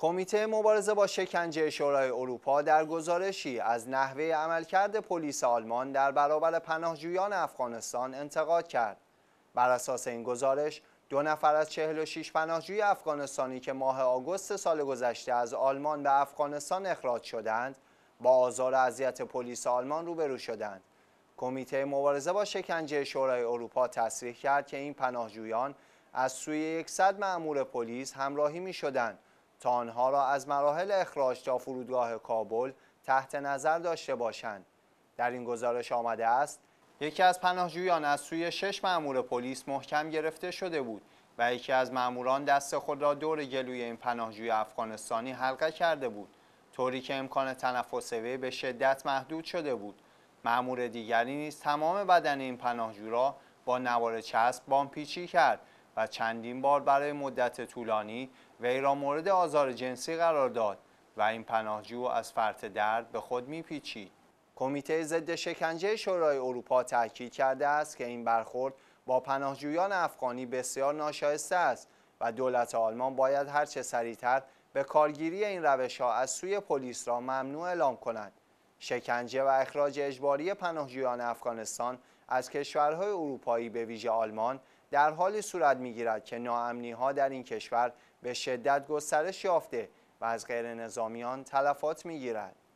کمیته مبارزه با شکنجه شورای اروپا در گزارشی از نحوه عملکرد پلیس آلمان در برابر پناهجویان افغانستان انتقاد کرد. بر اساس این گزارش، دو نفر از 46 پناهجوی افغانستانی که ماه آگوست سال گذشته از آلمان به افغانستان اخراج شدند، با آزار اذیت پلیس آلمان روبرو شدند. کمیته مبارزه با شکنجه شورای اروپا تصریح کرد که این پناهجویان از سوی 100 مأمور پلیس همراهی می‌شدند. تا آنها را از مراحل اخراج تا فرودگاه کابل تحت نظر داشته باشند در این گزارش آمده است یکی از پناهجویان از سوی شش مأمور پلیس محکم گرفته شده بود و یکی از مأموران دست خود را دور گلوی این پناهجوی افغانستانی حلقه کرده بود طوری که امکان تنفس وی به شدت محدود شده بود مأمور دیگری نیز تمام بدن این پناهجو را با نوار چسب بامپیچی کرد و چندین بار برای مدت طولانی وی را مورد آزار جنسی قرار داد و این پناهجو از فرط درد به خود میپیچید کمیته ضد شکنجه شورای اروپا تاکید کرده است که این برخورد با پناهجویان افغانی بسیار ناشایسته است و دولت آلمان باید هرچه سریعتر به کارگیری این روش ها از سوی پلیس را ممنوع اعلام کند شکنجه و اخراج اجباری پناهجویان افغانستان از کشورهای اروپایی به ویژه آلمان در حالی صورت میگیرد که ناامنی ها در این کشور به شدت گسترش یافته و از غیر نظامیان تلفات میگیرد